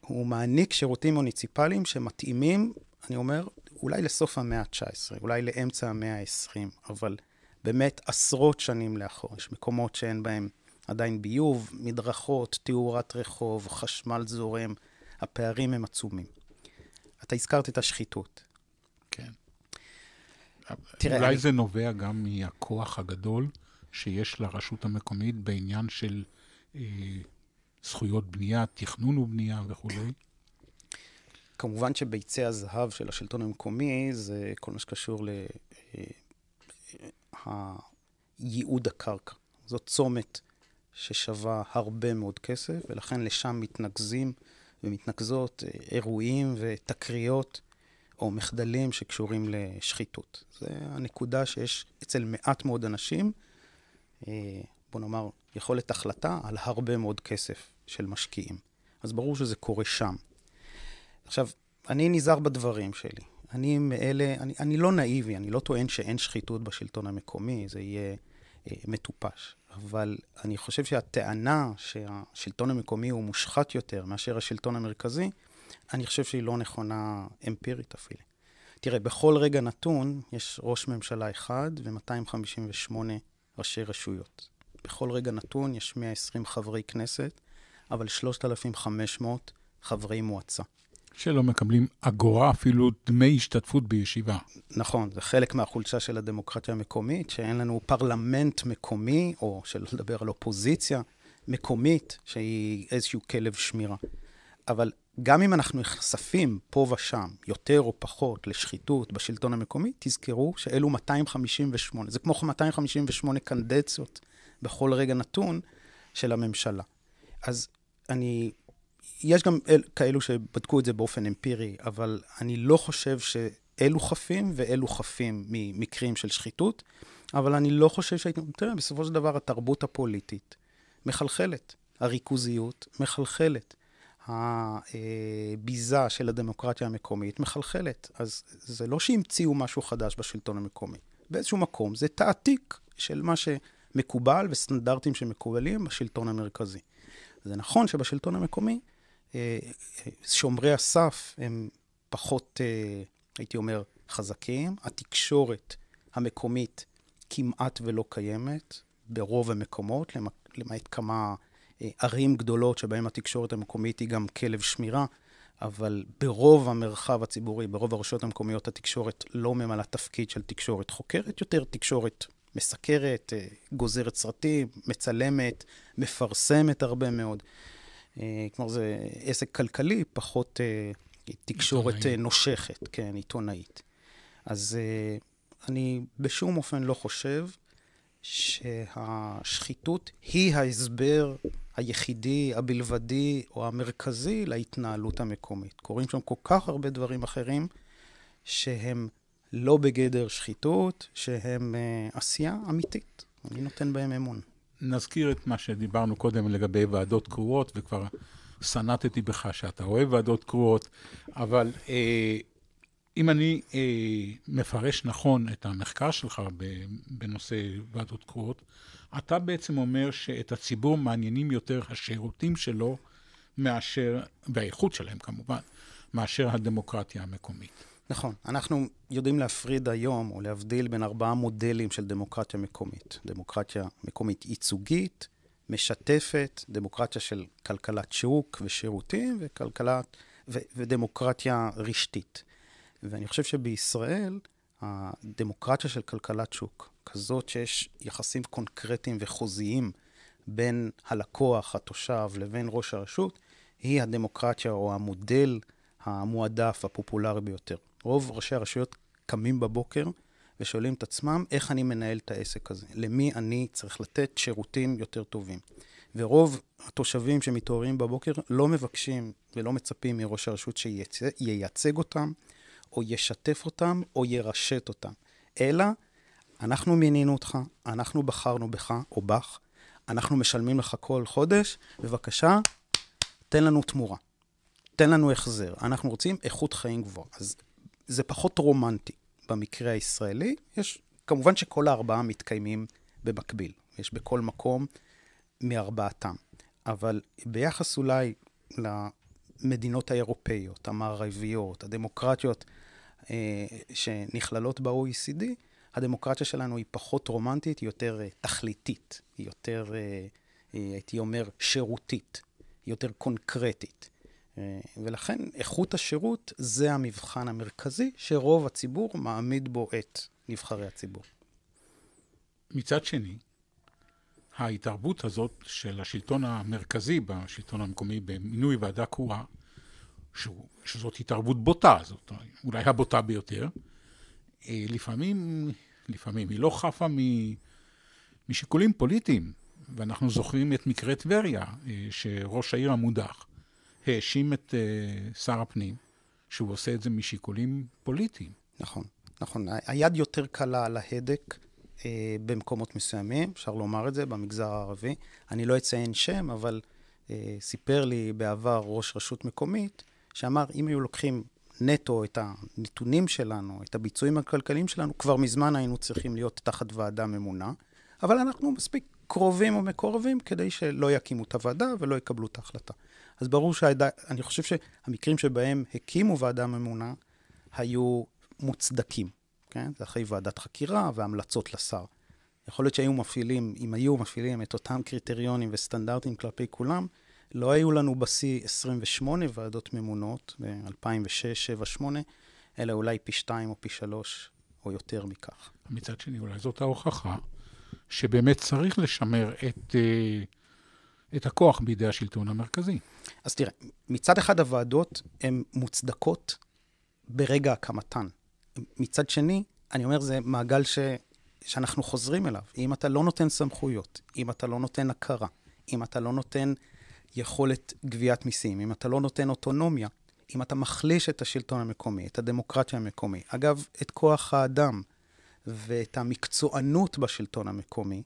הוא מעניק שירותים מוניציפליים שמתאימים, אני אומר, אולי לסוף המאה ה-19, אולי לאמצע המאה ה-20, אבל באמת עשרות שנים לאחור. יש מקומות שאין בהם עדיין ביוב, מדרכות, תאורת רחוב, חשמל זורם, הפערים הם עצומים. אתה הזכרת את השחיתות. כן. תראה, אולי אני... זה נובע גם מהכוח הגדול שיש לרשות המקומית בעניין של אה, זכויות בנייה, תכנון ובנייה וכולי. כמובן שביצי הזהב של השלטון המקומי זה כל מה שקשור ל... אה, ייעוד הקרקע. זו צומת ששווה הרבה מאוד כסף, ולכן לשם מתנקזים ומתנקזות אה, אירועים ותקריות או מחדלים שקשורים לשחיתות. זו הנקודה שיש אצל מעט מאוד אנשים, אה, בוא נאמר, יכולת החלטה על הרבה מאוד כסף של משקיעים. אז ברור שזה קורה שם. עכשיו, אני נזהר בדברים שלי. אני מאלה, אני, אני לא נאיבי, אני לא טוען שאין שחיתות בשלטון המקומי, זה יהיה אה, מטופש. אבל אני חושב שהטענה שהשלטון המקומי הוא מושחת יותר מאשר השלטון המרכזי, אני חושב שהיא לא נכונה אמפירית אפילו. תראה, בכל רגע נתון יש ראש ממשלה אחד ו-258 ראשי רשויות. בכל רגע נתון יש 120 חברי כנסת, אבל 3,500 חברי מועצה. שלא מקבלים אגורה, אפילו דמי השתתפות בישיבה. נכון, זה חלק מהחולשה של הדמוקרטיה המקומית, שאין לנו פרלמנט מקומי, או שלא לדבר על אופוזיציה מקומית, שהיא איזשהו כלב שמירה. אבל גם אם אנחנו נחשפים פה ושם, יותר או פחות, לשחיתות בשלטון המקומי, תזכרו שאלו 258, זה כמו 258 קנדציות בכל רגע נתון של הממשלה. אז אני יש גם אל, כאלו שבדקו את זה באופן אמפירי, אבל אני לא חושב שאלו חפים ואלו חפים ממקרים של שחיתות, אבל אני לא חושב שהייתם... תראה, בסופו של דבר התרבות הפוליטית מחלחלת, הריכוזיות מחלחלת. הביזה אה, של הדמוקרטיה המקומית מחלחלת. אז זה לא שהמציאו משהו חדש בשלטון המקומי. באיזשהו מקום זה תעתיק של מה שמקובל וסטנדרטים שמקובלים בשלטון המרכזי. זה נכון שבשלטון המקומי אה, שומרי הסף הם פחות, אה, הייתי אומר, חזקים. התקשורת המקומית כמעט ולא קיימת ברוב המקומות, למעט כמה אה, ערים גדולות שבהן התקשורת המקומית היא גם כלב שמירה, אבל ברוב המרחב הציבורי, ברוב הרשויות המקומיות, התקשורת לא ממלאה תפקיד של תקשורת חוקרת יותר, תקשורת מסקרת, גוזרת סרטים, מצלמת, מפרסמת הרבה מאוד. אה, כלומר זה עסק כלכלי, פחות אה, תקשורת אה, עיתונאי. נושכת, כן, עיתונאית. אז אני בשום אופן לא חושב שהשחיתות היא ההסבר היחידי, הבלבדי או המרכזי להתנהלות המקומית. קורים שם כל כך הרבה דברים אחרים שהם לא בגדר שחיתות, שהם עשייה אמיתית. אני נותן בהם אמון. נזכיר את מה שדיברנו קודם לגבי ועדות קרואות, וכבר סנטתי בך שאתה אוהב ועדות קרואות, אבל אה, אם אני אה, מפרש נכון את המחקר שלך בנושא ועדות קרואות, אתה בעצם אומר שאת הציבור מעניינים יותר השירותים שלו מאשר, והאיכות שלהם כמובן, מאשר הדמוקרטיה המקומית. נכון. אנחנו יודעים להפריד היום, או להבדיל בין ארבעה מודלים של דמוקרטיה מקומית. דמוקרטיה מקומית ייצוגית, משתפת, דמוקרטיה של כלכלת שוק ושירותים, וכלכלת, ו, ודמוקרטיה רשתית. ואני חושב שבישראל, הדמוקרטיה של כלכלת שוק, כזאת שיש יחסים קונקרטיים וחוזיים בין הלקוח, התושב, לבין ראש הרשות, היא הדמוקרטיה או המודל המועדף, הפופולרי ביותר. רוב ראשי הרשויות קמים בבוקר ושואלים את עצמם, איך אני מנהל את העסק הזה? למי אני צריך לתת שירותים יותר טובים? ורוב התושבים שמתעוררים בבוקר לא מבקשים ולא מצפים מראש הרשות שייצג אותם, או ישתף אותם, או ירשת אותם. אלא, אנחנו מינינו אותך, אנחנו בחרנו בך או בך, אנחנו משלמים לך כל חודש, בבקשה, תן לנו תמורה. תן לנו החזר. אנחנו רוצים איכות חיים גבוהה. אז זה פחות רומנטי במקרה הישראלי. יש, כמובן שכל הארבעה מתקיימים במקביל. יש בכל מקום מארבעתם. אבל ביחס אולי למדינות האירופאיות, המערביות, הדמוקרטיות אה, שנכללות ב-OECD, הדמוקרטיה שלנו היא פחות רומנטית, היא יותר אה, תכליתית, היא יותר, אה, אה הייתי אומר, שירותית, היא יותר קונקרטית. אה, ולכן איכות השירות זה המבחן המרכזי שרוב הציבור מעמיד בו את נבחרי הציבור. מצד שני, ההתערבות הזאת של השלטון המרכזי בשלטון המקומי במינוי ועדה קרואה, שזאת התערבות בוטה, זאת אולי הבוטה ביותר, אה, לפעמים, לפעמים היא לא חפה משיקולים פוליטיים, ואנחנו זוכרים את מקרה טבריה, אה, שראש העיר המודח האשים את אה, שר הפנים שהוא עושה את זה משיקולים פוליטיים. נכון, נכון. היד יותר קלה על ההדק אה, במקומות מסוימים, אפשר לומר את זה, במגזר הערבי. אני לא אציין שם, אבל אה, סיפר לי בעבר ראש רשות מקומית, שאמר, אם היו לוקחים נטו את הנתונים שלנו, את הביצועים הכלכליים שלנו, כבר מזמן היינו צריכים להיות תחת ועדה ממונה, אבל אנחנו מספיק קרובים או מקורבים כדי שלא יקימו את הוועדה ולא יקבלו את ההחלטה. אז ברור שאני חושב שהמקרים שבהם הקימו ועדה ממונה היו מוצדקים, כן? זה אחרי ועדת חקירה והמלצות לשר. יכול להיות שהיו מפעילים, אם היו מפעילים את אותם קריטריונים וסטנדרטים כלפי כולם, לא היו לנו בשיא 28 ועדות ממונות ב-2006, 2007, 2008, אלא אולי פי שתיים או פי שלוש או יותר מכך. מצד שני, אולי זאת ההוכחה שבאמת צריך לשמר את אה, את הכוח בידי השלטון המרכזי. אז תראה, מצד אחד הוועדות הן מוצדקות ברגע הקמתן. מצד שני, אני אומר, זה מעגל ש... שאנחנו חוזרים אליו. אם אתה לא נותן סמכויות, אם אתה לא נותן הכרה, אם אתה לא נותן יכולת גביית מיסים, אם אתה לא נותן אוטונומיה, אם אתה מחליש את השלטון המקומי, את הדמוקרטיה המקומית, אגב, את כוח האדם ואת המקצוענות בשלטון המקומי,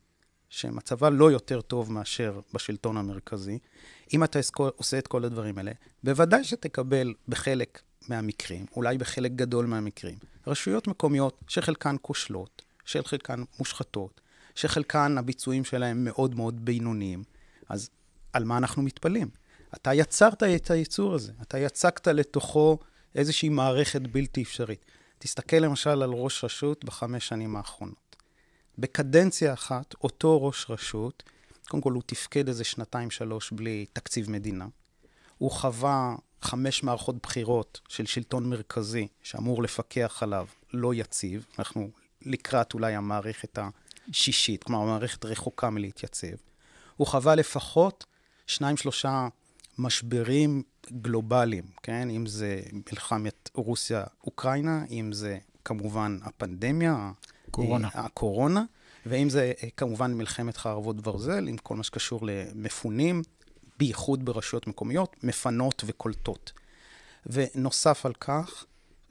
שמצבה לא יותר טוב מאשר בשלטון המרכזי, אם אתה עושה את כל הדברים האלה, בוודאי שתקבל בחלק מהמקרים, אולי בחלק גדול מהמקרים, רשויות מקומיות שחלקן כושלות, שחלקן מושחתות, שחלקן הביצועים שלהן מאוד מאוד בינוניים. אז על מה אנחנו מתפלאים? אתה יצרת את הייצור הזה, אתה יצקת לתוכו איזושהי מערכת בלתי אפשרית. תסתכל למשל על ראש רשות בחמש שנים האחרונות. בקדנציה אחת, אותו ראש רשות, קודם כל הוא תפקד איזה שנתיים-שלוש בלי תקציב מדינה. הוא חווה חמש מערכות בחירות של שלטון מרכזי שאמור לפקח עליו, לא יציב. אנחנו לקראת אולי המערכת השישית, כלומר המערכת רחוקה מלהתייצב. הוא חווה לפחות שניים, שלושה משברים גלובליים, כן? אם זה מלחמת רוסיה-אוקראינה, אם זה כמובן הפנדמיה, קורונה. אה, הקורונה, ואם זה אה, כמובן מלחמת חרבות ברזל, עם כל מה שקשור למפונים, בייחוד ברשויות מקומיות, מפנות וקולטות. ונוסף על כך,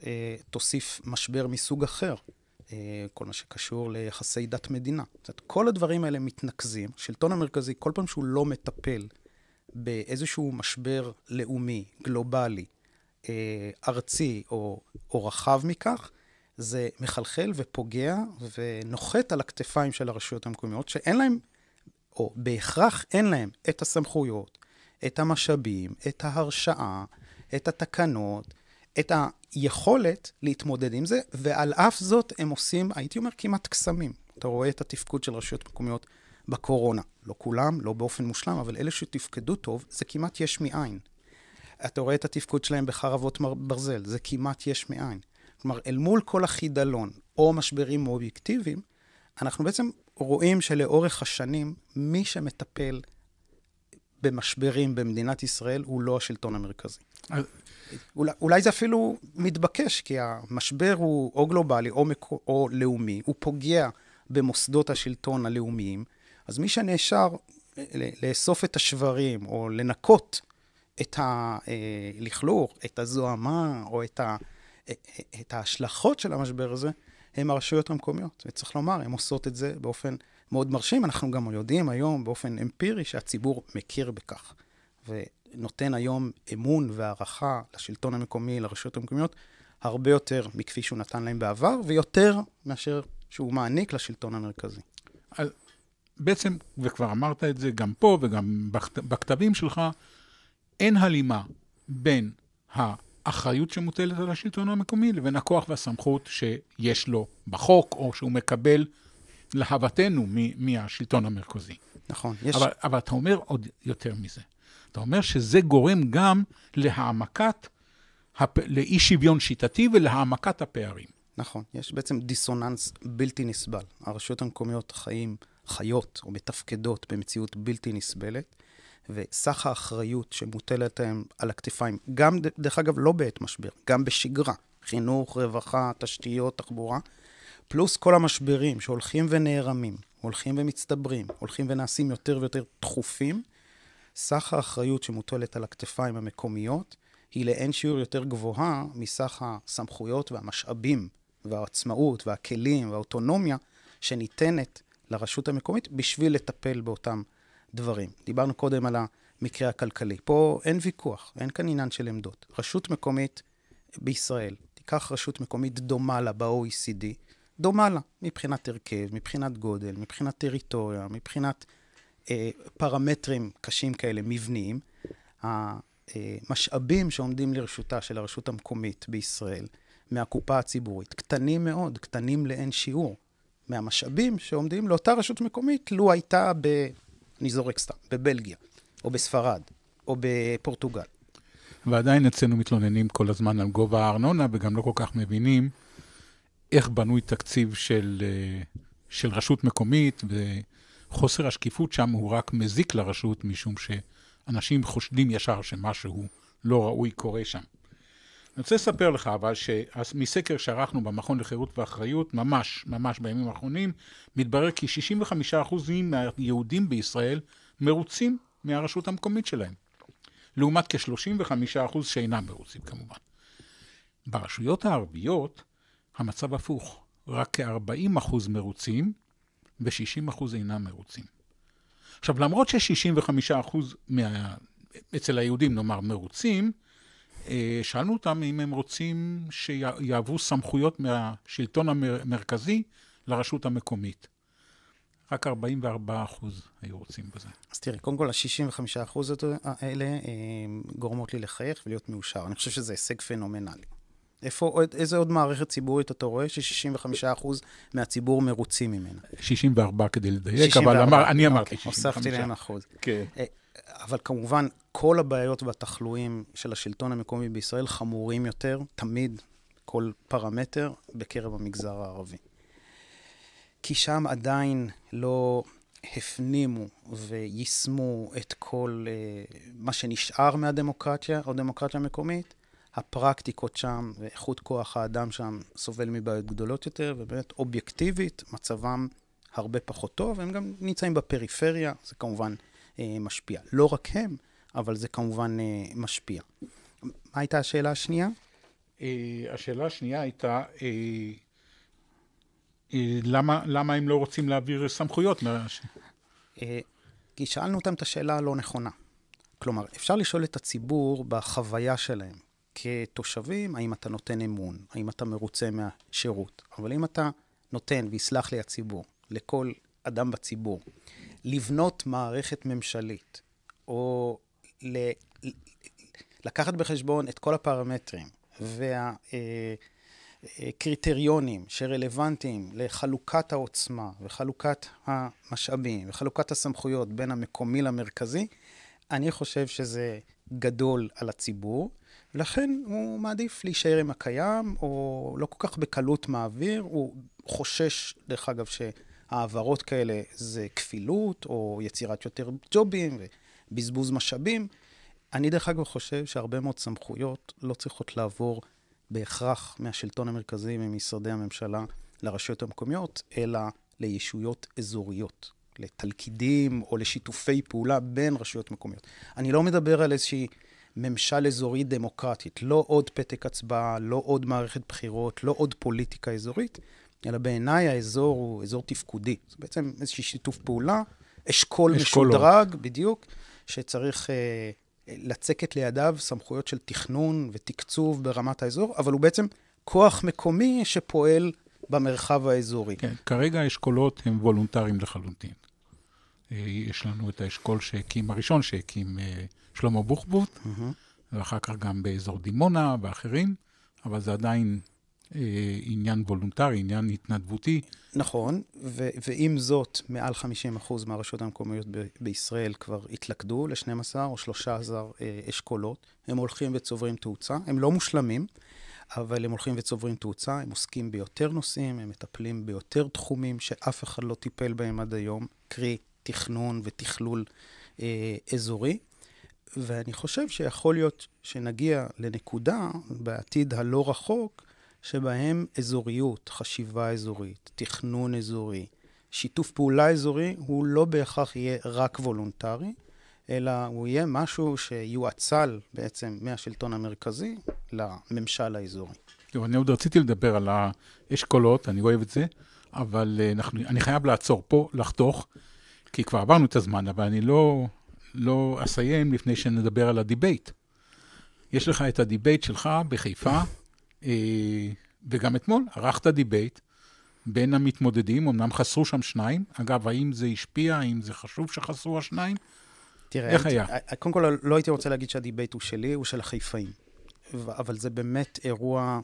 אה, תוסיף משבר מסוג אחר, כל מה שקשור ליחסי דת מדינה. זאת אומרת, כל הדברים האלה מתנקזים. שלטון המרכזי, כל פעם שהוא לא מטפל באיזשהו משבר לאומי, גלובלי, ארצי או, או רחב מכך, זה מחלחל ופוגע ונוחת על הכתפיים של הרשויות המקומיות, שאין להם, או בהכרח אין להם, את הסמכויות, את המשאבים, את ההרשאה, את התקנות, את היכולת להתמודד עם זה, ועל אף זאת הם עושים, הייתי אומר, כמעט קסמים. אתה רואה את התפקוד של רשויות מקומיות בקורונה. לא כולם, לא באופן מושלם, אבל אלה שתפקדו טוב, זה כמעט יש מאין. אתה רואה את התפקוד שלהם בחרבות ברזל, זה כמעט יש מאין. כלומר, אל מול כל החידלון או משברים אובייקטיביים, אנחנו בעצם רואים שלאורך השנים, מי שמטפל במשברים במדינת ישראל הוא לא השלטון המרכזי. אולי, אולי זה אפילו מתבקש, כי המשבר הוא או גלובלי או, מקו, או לאומי, הוא פוגע במוסדות השלטון הלאומיים, אז מי שנאשר לאסוף את השברים או לנקות את הלכלוך, אה, את הזוהמה או את אה, אה, את ההשלכות של המשבר הזה, הם הרשויות המקומיות. וצריך לומר, הן עושות את זה באופן מאוד מרשים. אנחנו גם יודעים היום באופן אמפירי שהציבור מכיר בכך. ונותן היום אמון והערכה לשלטון המקומי, לרשויות המקומיות, הרבה יותר מכפי שהוא נתן להם בעבר, ויותר מאשר שהוא מעניק לשלטון המרכזי. אז בעצם, וכבר אמרת את זה גם פה וגם בכת, בכתבים שלך, אין הלימה בין ה... האחריות שמוטלת על השלטון המקומי לבין הכוח והסמכות שיש לו בחוק, או שהוא מקבל, להוותנו, מ- מהשלטון המרכזי. נכון. יש... אבל, אבל אתה אומר עוד יותר מזה. אתה אומר שזה גורם גם להעמקת, הפ... לאי שוויון שיטתי ולהעמקת הפערים. נכון, יש בעצם דיסוננס בלתי נסבל. הרשויות המקומיות חיים, חיות או מתפקדות במציאות בלתי נסבלת, וסך האחריות שמוטלת להם על הכתפיים, גם, דרך אגב, לא בעת משבר, גם בשגרה, חינוך, רווחה, תשתיות, תחבורה, פלוס כל המשברים שהולכים ונערמים, הולכים ומצטברים, הולכים ונעשים יותר ויותר תכופים, סך האחריות שמוטלת על הכתפיים המקומיות היא לאין שיעור יותר גבוהה מסך הסמכויות והמשאבים והעצמאות והכלים והאוטונומיה שניתנת לרשות המקומית בשביל לטפל באותם דברים. דיברנו קודם על המקרה הכלכלי. פה אין ויכוח, אין כאן עניין של עמדות. רשות מקומית בישראל, תיקח רשות מקומית דומה לה ב-OECD, דומה לה מבחינת הרכב, מבחינת גודל, מבחינת טריטוריה, מבחינת אה, פרמטרים קשים כאלה, מבניים. המשאבים שעומדים לרשותה של הרשות המקומית בישראל מהקופה הציבורית קטנים מאוד, קטנים לאין שיעור מהמשאבים שעומדים לאותה רשות מקומית לו הייתה ב... אני זורק סתם, בבלגיה, או בספרד, או בפורטוגל. ועדיין אצלנו מתלוננים כל הזמן על גובה הארנונה, וגם לא כל כך מבינים איך בנוי תקציב של, אה, של רשות מקומית, וחוסר השקיפות שם הוא רק מזיק לרשות, משום שאנשים חושדים ישר שמשהו לא ראוי קורה שם. אני רוצה לספר לך אבל שמסקר שערכנו במכון לחירות ואחריות, ממש, ממש בימים האחרונים, מתברר כי 65% מהיהודים בישראל מרוצים מהרשות המקומית שלהם, לעומת כ-35% שאינם מרוצים כמובן. ברשויות הערביות המצב הפוך, רק כ-40% מרוצים ו-60% אינם מרוצים. עכשיו, למרות ש-65% מה... אצל היהודים, נאמר, מרוצים, אה, שאלנו אותם אם הם רוצים שיעברו סמכויות מהשלטון המרכזי לרשות המקומית. רק 44 אחוז היו רוצים בזה. אז תראה, קודם כל, ה-65 אחוז האלה אה, גורמות לי לחייך ולהיות מאושר. אני חושב שזה הישג פנומנלי. איפה, איזה עוד מערכת ציבורית אתה רואה ש-65% אחוז מהציבור מרוצים ממנה? 64 כדי לדייק, 64, אבל אמר, אני אמרתי okay, אוקיי, 65. הוספתי להם אחוז. כן. Okay. אה, אבל כמובן, כל הבעיות והתחלואים של השלטון המקומי בישראל חמורים יותר, תמיד, כל פרמטר, בקרב המגזר הערבי. כי שם עדיין לא הפנימו ויישמו את כל uh, מה שנשאר מהדמוקרטיה, או דמוקרטיה מקומית. הפרקטיקות שם ואיכות כוח האדם שם סובל מבעיות גדולות יותר, ובאמת אובייקטיבית מצבם הרבה פחות טוב, הם גם נמצאים בפריפריה, זה כמובן uh, משפיע. לא רק הם, אבל זה כמובן אה, משפיע. מה הייתה השאלה השנייה? אה, השאלה השנייה הייתה, אה, למה, למה הם לא רוצים להעביר סמכויות? כי שאלנו אותם את השאלה הלא נכונה. כלומר, אפשר לשאול את הציבור בחוויה שלהם. כתושבים, האם אתה נותן אמון, האם אתה מרוצה מהשירות. אבל אם אתה נותן, ויסלח לי הציבור, לכל אדם בציבור, לבנות מערכת ממשלית, או ל, לקחת בחשבון את כל הפרמטרים והקריטריונים אה, אה, שרלוונטיים לחלוקת העוצמה וחלוקת המשאבים וחלוקת הסמכויות בין המקומי למרכזי, אני חושב שזה גדול על הציבור, לכן הוא מעדיף להישאר עם הקיים, או לא כל כך בקלות מעביר, הוא חושש, דרך אגב, שהעברות כאלה זה כפילות, או יצירת יותר ג'ובים, ו... בזבוז משאבים. אני דרך אגב חושב שהרבה מאוד סמכויות לא צריכות לעבור בהכרח מהשלטון המרכזי ממשרדי הממשלה לרשויות המקומיות, אלא לישויות אזוריות, לתלכידים או לשיתופי פעולה בין רשויות מקומיות. אני לא מדבר על איזושהי ממשל אזורי דמוקרטית, לא עוד פתק הצבעה, לא עוד מערכת בחירות, לא עוד פוליטיקה אזורית, אלא בעיניי האזור הוא אזור תפקודי. זה בעצם איזשהו שיתוף פעולה, אשכול משודרג, בדיוק. שצריך אה, לצקת לידיו סמכויות של תכנון ותקצוב ברמת האזור, אבל הוא בעצם כוח מקומי שפועל במרחב האזורי. כן, כרגע האשכולות הם וולונטריים לחלוטין. אה, יש לנו את האשכול שהקים, הראשון שהקים אה, שלמה בוחבוט, mm-hmm. ואחר כך גם באזור דימונה ואחרים, אבל זה עדיין אה, עניין וולונטרי, עניין התנדבותי. נכון, ו- ועם זאת, מעל 50% מהרשויות המקומיות ב- בישראל כבר התלכדו ל-12 או 13 אה, אשכולות. הם הולכים וצוברים תאוצה, הם לא מושלמים, אבל הם הולכים וצוברים תאוצה, הם עוסקים ביותר נושאים, הם מטפלים ביותר תחומים שאף אחד לא טיפל בהם עד היום, קרי תכנון ותכלול אה, אזורי. ואני חושב שיכול להיות שנגיע לנקודה בעתיד הלא רחוק, שבהם אזוריות, חשיבה אזורית, תכנון אזורי, שיתוף פעולה אזורי, הוא לא בהכרח יהיה רק וולונטרי, אלא הוא יהיה משהו שיואצל בעצם מהשלטון המרכזי לממשל האזורי. טוב, אני עוד רציתי לדבר על האשכולות, אני אוהב את זה, אבל אה, אנחנו, אני חייב לעצור פה, לחתוך, כי כבר עברנו את הזמן, אבל אני לא, לא אסיים לפני שנדבר על הדיבייט. יש לך את הדיבייט שלך בחיפה. אה, וגם אתמול ערכת דיבייט בין המתמודדים, אמנם חסרו שם שניים. אגב, האם זה השפיע, האם זה חשוב שחסרו השניים? תראה, איך הייתי, היה? אה, אה, קודם כל, לא הייתי רוצה להגיד שהדיבייט הוא שלי, הוא של החיפאים. אבל זה באמת אירוע,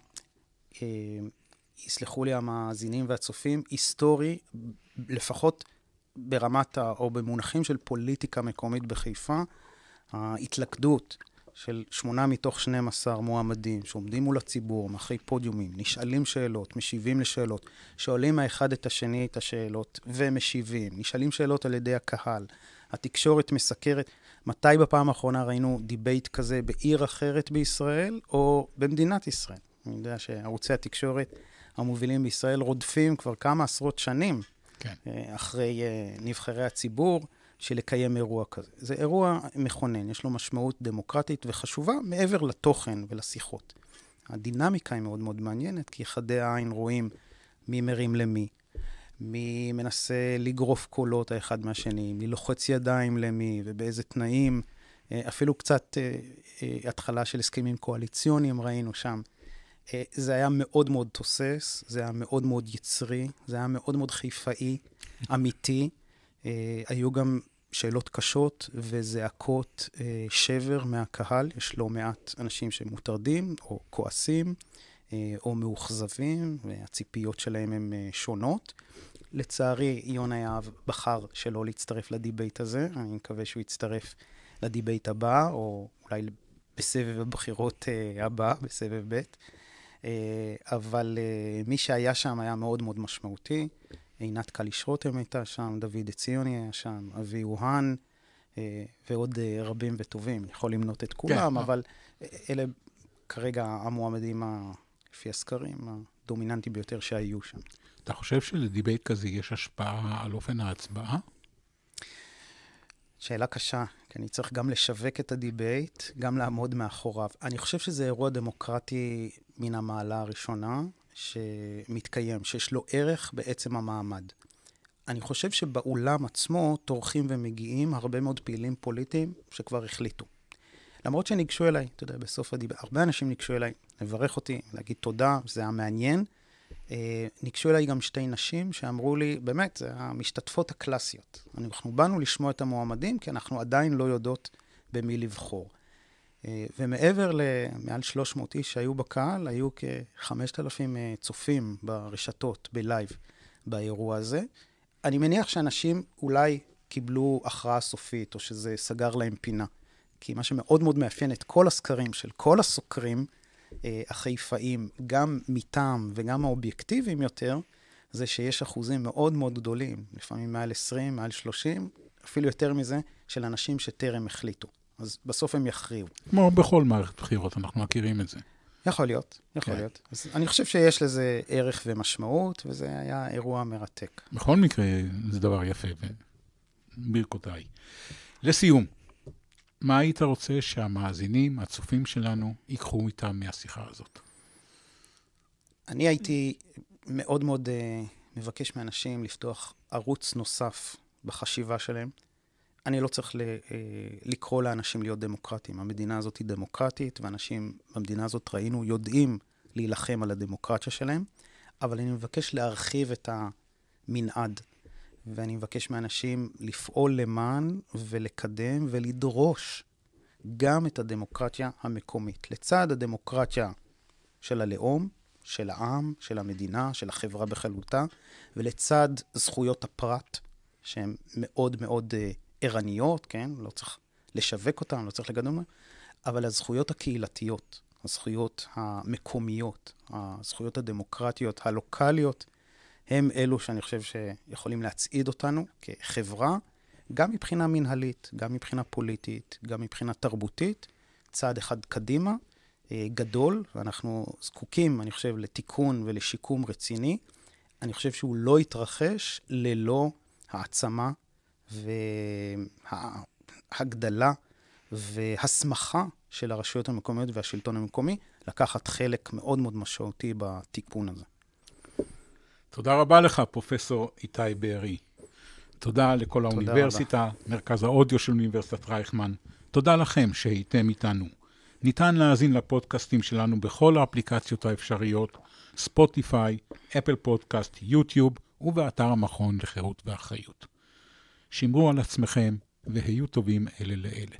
אה, יסלחו לי המאזינים והצופים, היסטורי, לפחות ברמת, או במונחים של פוליטיקה מקומית בחיפה, ההתלכדות של שמונה מתוך 12 מועמדים שעומדים מול הציבור, מאחרי פודיומים, נשאלים שאלות, משיבים לשאלות, שואלים האחד את השני את השאלות ומשיבים, נשאלים שאלות על ידי הקהל, התקשורת מסקרת. מתי בפעם האחרונה ראינו דיבייט כזה בעיר אחרת בישראל או במדינת ישראל? אני יודע שערוצי התקשורת המובילים בישראל רודפים כבר כמה עשרות שנים כן. אה, אחרי אה, נבחרי הציבור. של לקיים אירוע כזה. זה אירוע מכונן, יש לו משמעות דמוקרטית וחשובה מעבר לתוכן ולשיחות. הדינמיקה היא מאוד מאוד מעניינת, כי חדי העין רואים מי מרים למי, מי מנסה לגרוף קולות האחד מהשני, מי לוחץ ידיים למי ובאיזה תנאים. אה, אפילו קצת אה, אה, התחלה של הסכמים קואליציוניים ראינו שם. זה היה מאוד מאוד תוסס, זה היה מאוד מאוד יצרי, זה היה מאוד מאוד חיפאי, אמיתי. אה, היו גם שאלות קשות וזעקות אה, שבר מהקהל. יש לא מעט אנשים שמוטרדים או כועסים אה, או מאוכזבים, והציפיות שלהם הן שונות. לצערי, יונה יהב בחר שלא להצטרף לדיבייט הזה. אני מקווה שהוא יצטרף לדיבייט הבא, או אולי בסבב הבחירות הבא, בסבב ב'. אבל מי שהיה שם היה מאוד מאוד משמעותי. עינת קליש רותם הייתה שם, דוד עציוני היה שם, אבי אוהן, אה, ועוד אה, רבים וטובים. יכול למנות את כולם, כן, אבל אה. אלה כרגע המועמדים, לפי הסקרים, הדומיננטיים ביותר שהיו שם. אתה חושב שלדיבייט כזה יש השפעה על אופן ההצבעה? שאלה קשה, כי אני צריך גם לשווק את הדיבייט, גם לעמוד מאחוריו. אני חושב שזה אירוע דמוקרטי מן המעלה הראשונה. שמתקיים, שיש לו ערך בעצם המעמד. אני חושב שבאולם עצמו טורחים ומגיעים הרבה מאוד פעילים פוליטיים שכבר החליטו. למרות שניגשו אליי, אתה יודע, בסוף הדיבר, הרבה אנשים ניגשו אליי לברך אותי, להגיד תודה, זה היה מעניין. אה, ניגשו אליי גם שתי נשים שאמרו לי, באמת, זה המשתתפות הקלאסיות. אנחנו באנו לשמוע את המועמדים, כי אנחנו עדיין לא יודעות במי לבחור. אה, ומעבר למעל 300 איש שהיו בקהל, היו כ-5,000 אה, צופים ברשתות, בלייב, באירוע הזה. אני מניח שאנשים אולי קיבלו הכרעה סופית, או שזה סגר להם פינה. כי מה שמאוד מאוד מאפיין את כל הסקרים של כל הסוקרים אה, החיפאים, גם מטעם וגם האובייקטיביים יותר, זה שיש אחוזים מאוד מאוד גדולים, לפעמים מעל 20, מעל 30, אפילו יותר מזה, של אנשים שטרם החליטו. אז בסוף הם יכריעו. כמו בכל מערכת בחירות, אנחנו מכירים את זה. יכול להיות, יכול כן. להיות. אז אני חושב שיש לזה ערך ומשמעות, וזה היה אירוע מרתק. בכל מקרה, זה דבר יפה, ברכותיי. לסיום, מה היית רוצה שהמאזינים, הצופים שלנו, ייקחו איתם מהשיחה הזאת? אני הייתי מאוד מאוד uh, מבקש מאנשים לפתוח ערוץ נוסף בחשיבה שלהם, אני לא צריך אה, לקרוא לאנשים להיות דמוקרטים. המדינה הזאת היא דמוקרטית, ואנשים במדינה הזאת, ראינו, יודעים להילחם על הדמוקרטיה שלהם, אבל אני מבקש להרחיב את המנעד, ואני מבקש מאנשים לפעול למען ולקדם ולדרוש גם את הדמוקרטיה המקומית. לצד הדמוקרטיה של הלאום, של העם, של המדינה, של החברה בכללותה, ולצד זכויות הפרט, שהן מאוד מאוד... Uh, ערניות, כן? לא צריך לשווק אותן, לא צריך לגדול מהן, אבל הזכויות הקהילתיות, הזכויות המקומיות, הזכויות הדמוקרטיות, הלוקאליות, הם אלו שאני חושב שיכולים להצעיד אותנו כחברה, גם מבחינה מנהלית, גם מבחינה פוליטית, גם מבחינה תרבותית, צעד אחד קדימה, אה, גדול, ואנחנו זקוקים, אני חושב, לתיקון ולשיקום רציני. אני חושב שהוא לא יתרחש ללא העצמה וההגדלה והסמכה של הרשויות המקומיות והשלטון המקומי לקחת חלק מאוד מאוד משמעותי בתיקון הזה. תודה רבה לך, פרופסור איתי בארי. תודה לכל תודה האוניברסיטה, רבה. מרכז האודיו של אוניברסיטת רייכמן. תודה לכם שהייתם איתנו. ניתן להאזין לפודקאסטים שלנו בכל האפליקציות האפשריות, ספוטיפיי, אפל פודקאסט, יוטיוב ובאתר המכון לחירות ואחריות. שמרו על עצמכם והיו טובים אלה לאלה.